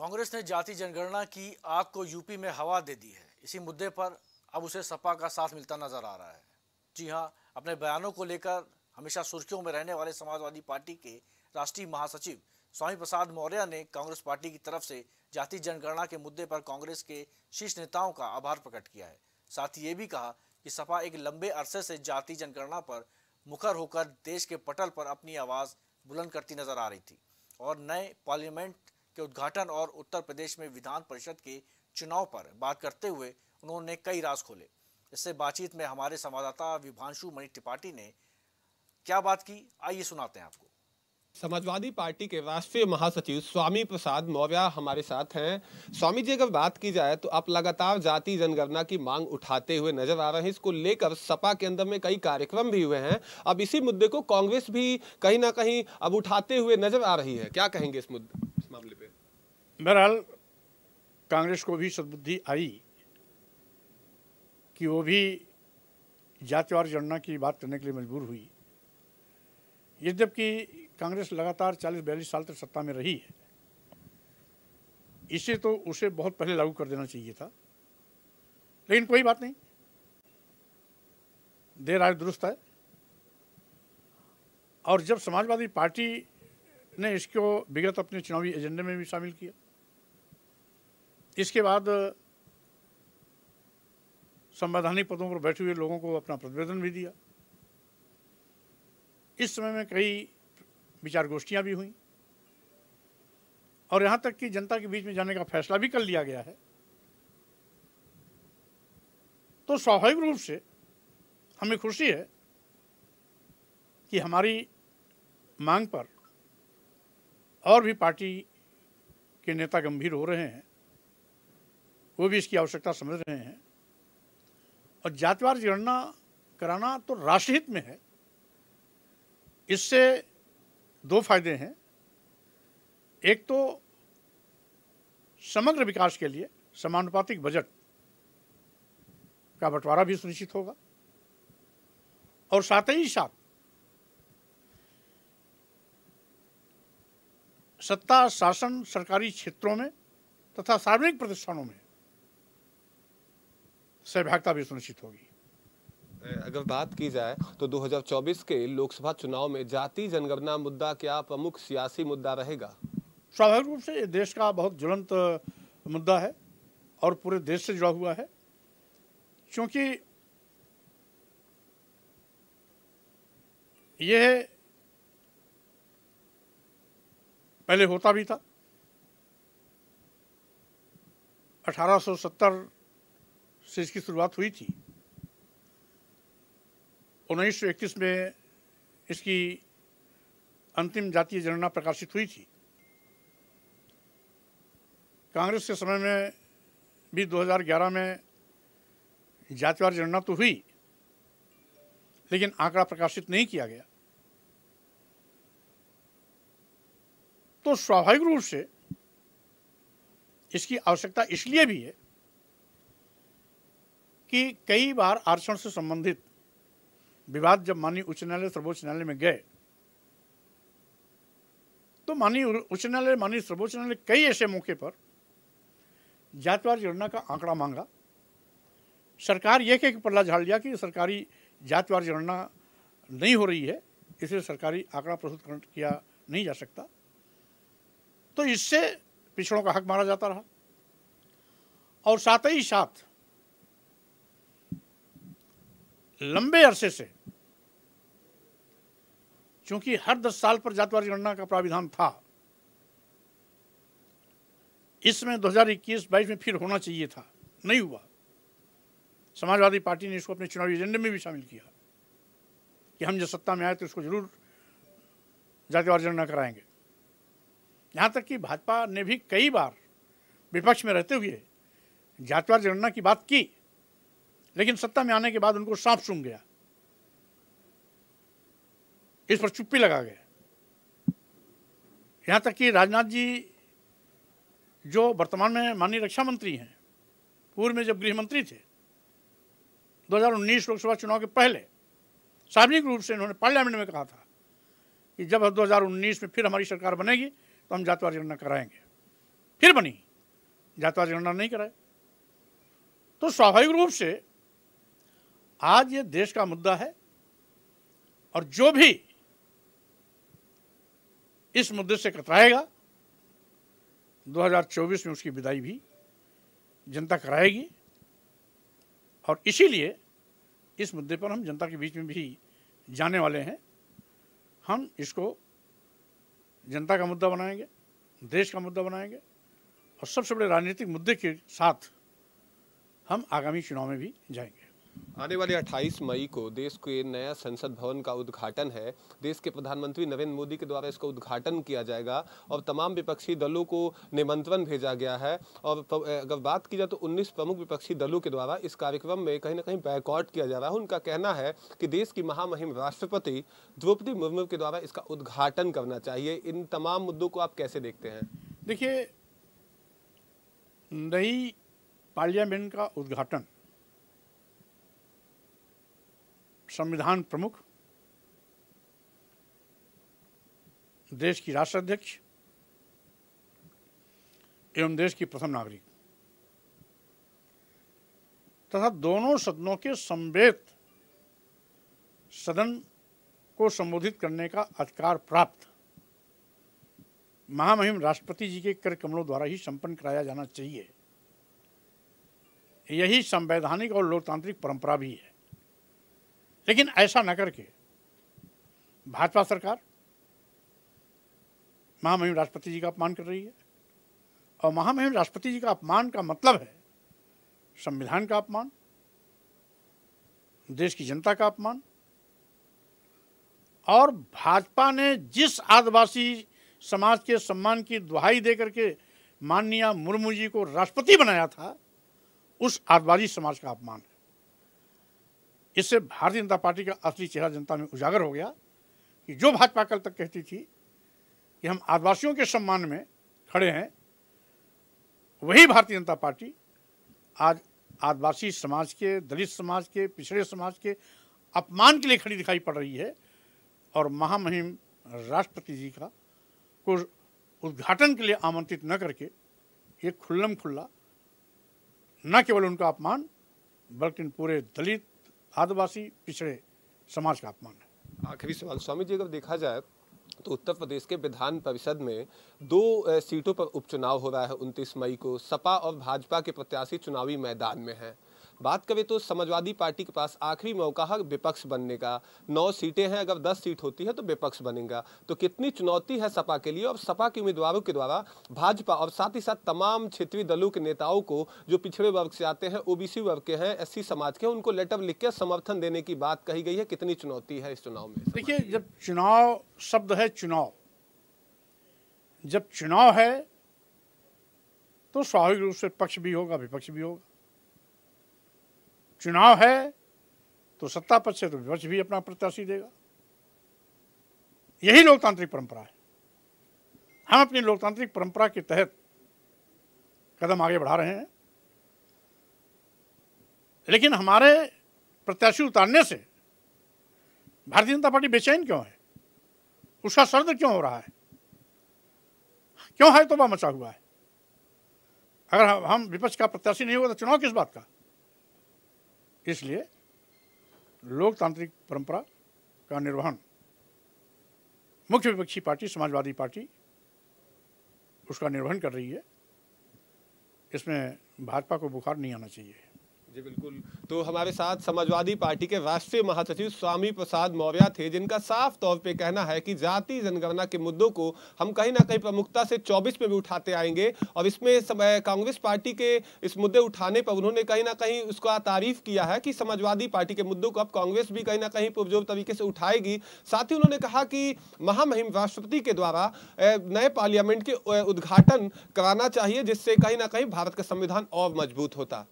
कांग्रेस ने जाति जनगणना की आग को यूपी में हवा दे दी है इसी मुद्दे पर अब उसे सपा का साथ मिलता नजर आ रहा है जी हाँ अपने बयानों को लेकर हमेशा सुर्खियों में रहने वाले समाजवादी पार्टी के राष्ट्रीय महासचिव स्वामी प्रसाद मौर्य ने कांग्रेस पार्टी की तरफ से जाति जनगणना के मुद्दे पर कांग्रेस के शीर्ष नेताओं का आभार प्रकट किया है साथ ही ये भी कहा कि सपा एक लंबे अरसे से जाति जनगणना पर मुखर होकर देश के पटल पर अपनी आवाज़ बुलंद करती नजर आ रही थी और नए पार्लियामेंट के उद्घाटन और उत्तर प्रदेश में विधान परिषद के चुनाव पर बात करते हुए उन्होंने कई राज खोले इससे बातचीत में हमारे संवाददाता विभांशु मणि त्रिपाठी ने क्या बात की आइए सुनाते हैं आपको समाजवादी पार्टी के राष्ट्रीय महासचिव स्वामी प्रसाद मौर्य हमारे साथ हैं स्वामी जी अगर बात की जाए तो आप लगातार जाति जनगणना की मांग उठाते हुए नजर आ रहे हैं इसको लेकर सपा के अंदर में कई कार्यक्रम भी हुए हैं अब इसी मुद्दे को कांग्रेस भी कहीं ना कहीं अब उठाते हुए नजर आ रही है क्या कहेंगे इस मुद्दे बहरहाल कांग्रेस को भी सदबुद्धि आई कि वो भी जातिवार जनना की बात करने के लिए मजबूर हुई यद्यपि कांग्रेस लगातार 40-42 साल तक सत्ता में रही है इसे तो उसे बहुत पहले लागू कर देना चाहिए था लेकिन कोई बात नहीं देर आज दुरुस्त है और जब समाजवादी पार्टी ने इसको विगत अपने चुनावी एजेंडे में भी शामिल किया इसके बाद संवैधानिक पदों पर बैठे हुए लोगों को अपना प्रतिवेदन भी दिया इस समय में कई विचार गोष्ठियाँ भी हुई और यहाँ तक कि जनता के बीच में जाने का फैसला भी कर लिया गया है तो स्वाभाविक रूप से हमें खुशी है कि हमारी मांग पर और भी पार्टी के नेता गंभीर हो रहे हैं वो भी इसकी आवश्यकता समझ रहे हैं और जातिवार जनगणना कराना तो राष्ट्रहित में है इससे दो फायदे हैं एक तो समग्र विकास के लिए समानुपातिक बजट का बंटवारा भी सुनिश्चित होगा और साथ ही साथ सत्ता शासन सरकारी क्षेत्रों में तथा सार्वजनिक प्रतिष्ठानों में सहभागिता भी सुनिश्चित होगी अगर बात की जाए तो 2024 के लोकसभा चुनाव में जाति जनगणना मुद्दा क्या प्रमुख सियासी मुद्दा रहेगा स्वाभाविक रूप से ये देश का बहुत ज्वलंत मुद्दा है और पूरे देश से जुड़ा हुआ है क्योंकि यह पहले होता भी था 1870 से इसकी शुरुआत हुई थी उन्नीस में इसकी अंतिम जातीय जनगणना प्रकाशित हुई थी कांग्रेस के समय में भी 2011 में जातिवार जनगणना तो हुई लेकिन आंकड़ा प्रकाशित नहीं किया गया तो स्वाभाविक रूप से इसकी आवश्यकता इसलिए भी है कि कई बार आरक्षण से संबंधित विवाद जब माननीय उच्च न्यायालय सर्वोच्च न्यायालय में गए तो माननीय उच्च न्यायालय माननीय सर्वोच्च न्यायालय कई ऐसे मौके पर जातवार जनगणना का आंकड़ा मांगा सरकार यह कह पल्ला झाड़ लिया कि सरकारी जातवार जनगणना नहीं हो रही है इसलिए सरकारी आंकड़ा प्रस्तुत किया नहीं जा सकता तो इससे पिछड़ों का हक मारा जाता रहा और साथ ही साथ लंबे अरसे से क्योंकि हर दस साल पर जातवार गणना का प्राविधान था इसमें 2021-22 में फिर होना चाहिए था नहीं हुआ समाजवादी पार्टी ने इसको अपने चुनावी एजेंडे में भी शामिल किया कि हम जब सत्ता में आए तो इसको जरूर जातिवार जनगणना कराएंगे यहां तक कि भाजपा ने भी कई बार विपक्ष में रहते हुए जातिवार जनगणना की बात की लेकिन सत्ता में आने के बाद उनको सांप सूंघ गया इस पर चुप्पी लगा गया यहां तक कि राजनाथ जी जो वर्तमान में माननीय रक्षा मंत्री हैं पूर्व में जब गृह मंत्री थे 2019 लोकसभा चुनाव के पहले सार्वजनिक रूप से इन्होंने पार्लियामेंट में कहा था कि जब 2019 में फिर हमारी सरकार बनेगी तो हम जातवार जनगणना कराएंगे फिर बनी जातवार जनगणना नहीं कराए तो स्वाभाविक रूप से आज ये देश का मुद्दा है और जो भी इस मुद्दे से कतराएगा 2024 में उसकी विदाई भी जनता कराएगी और इसीलिए इस मुद्दे पर हम जनता के बीच में भी जाने वाले हैं हम इसको जनता का मुद्दा बनाएंगे देश का मुद्दा बनाएंगे और सबसे बड़े राजनीतिक मुद्दे के साथ हम आगामी चुनाव में भी जाएंगे आने वाले 28 मई को देश के नया संसद भवन का उद्घाटन है देश के प्रधानमंत्री नरेंद्र मोदी के द्वारा इसका उद्घाटन किया जाएगा और तमाम विपक्षी दलों को निमंत्रण भेजा गया है और अगर बात की जाए तो 19 प्रमुख विपक्षी दलों के द्वारा इस कार्यक्रम में कहीं ना कहीं बैकआउट किया जा रहा है उनका कहना है कि देश की महामहिम राष्ट्रपति द्रौपदी मुर्मू के द्वारा इसका उद्घाटन करना चाहिए इन तमाम मुद्दों को आप कैसे देखते हैं देखिए नई पार्लियामेंट का उद्घाटन संविधान प्रमुख देश की राष्ट्राध्यक्ष एवं देश की प्रथम नागरिक तथा दोनों सदनों के संवेद सदन को संबोधित करने का अधिकार प्राप्त महामहिम राष्ट्रपति जी के कर कमलों द्वारा ही संपन्न कराया जाना चाहिए यही संवैधानिक और लोकतांत्रिक परंपरा भी है लेकिन ऐसा न करके भाजपा सरकार महामहिम राष्ट्रपति जी का अपमान कर रही है और महामहिम राष्ट्रपति जी का अपमान का मतलब है संविधान का अपमान देश की जनता का अपमान और भाजपा ने जिस आदिवासी समाज के सम्मान की दुहाई देकर के माननीय मुर्मू जी को राष्ट्रपति बनाया था उस आदिवासी समाज का अपमान इससे भारतीय जनता पार्टी का असली चेहरा जनता में उजागर हो गया कि जो भाजपा कल तक कहती थी कि हम आदिवासियों के सम्मान में खड़े हैं वही भारतीय जनता पार्टी आज आदिवासी समाज के दलित समाज के पिछड़े समाज के अपमान के लिए खड़ी दिखाई पड़ रही है और महामहिम राष्ट्रपति जी का को उद्घाटन के लिए आमंत्रित न करके ये खुल्लम खुल्ला न केवल उनका अपमान बल्कि पूरे दलित आदिवासी पिछड़े समाज का अपमान है आखिरी सवाल स्वामी जी अगर देखा जाए तो उत्तर प्रदेश के विधान परिषद में दो सीटों पर उपचुनाव हो रहा है 29 मई को सपा और भाजपा के प्रत्याशी चुनावी मैदान में हैं बात करें तो समाजवादी पार्टी के पास आखिरी मौका है विपक्ष बनने का नौ सीटें हैं अगर दस सीट होती है तो विपक्ष बनेगा तो कितनी चुनौती है सपा के लिए और सपा के उम्मीदवारों के द्वारा भाजपा और साथ ही साथ तमाम क्षेत्रीय दलों के नेताओं को जो पिछड़े वर्ग से आते हैं ओबीसी वर्ग के हैं एस समाज के उनको लेटर लिख के समर्थन देने की बात कही गई है कितनी चुनौती है इस चुनाव में देखिए जब चुनाव शब्द है चुनाव जब चुनाव है तो स्वाभाविक रूप से पक्ष भी होगा विपक्ष भी होगा चुनाव है तो सत्ता पक्ष से तो विपक्ष भी अपना प्रत्याशी देगा यही लोकतांत्रिक परंपरा है हम अपनी लोकतांत्रिक परंपरा के तहत कदम आगे बढ़ा रहे हैं लेकिन हमारे प्रत्याशी उतारने से भारतीय जनता पार्टी बेचैन क्यों है उसका सर्द क्यों हो रहा है क्यों है तो वह मचा हुआ है अगर हम विपक्ष का प्रत्याशी नहीं होगा तो चुनाव किस बात का इसलिए लोकतांत्रिक परंपरा का निर्वहन मुख्य विपक्षी पार्टी समाजवादी पार्टी उसका निर्वहन कर रही है इसमें भाजपा को बुखार नहीं आना चाहिए जी बिल्कुल तो हमारे साथ समाजवादी पार्टी के राष्ट्रीय महासचिव स्वामी प्रसाद मौर्य थे जिनका साफ तौर पे कहना है कि जाति जनगणना के मुद्दों को हम कहीं ना कहीं प्रमुखता से 24 में भी उठाते आएंगे और इसमें कांग्रेस पार्टी के इस मुद्दे उठाने पर उन्होंने कहीं ना कहीं उसका तारीफ किया है कि समाजवादी पार्टी के मुद्दों को अब कांग्रेस भी कहीं ना कहीं पुरजोर तरीके से उठाएगी साथ ही उन्होंने कहा कि महामहिम राष्ट्रपति के द्वारा नए पार्लियामेंट के उद्घाटन कराना चाहिए जिससे कहीं ना कहीं भारत का संविधान और मजबूत होता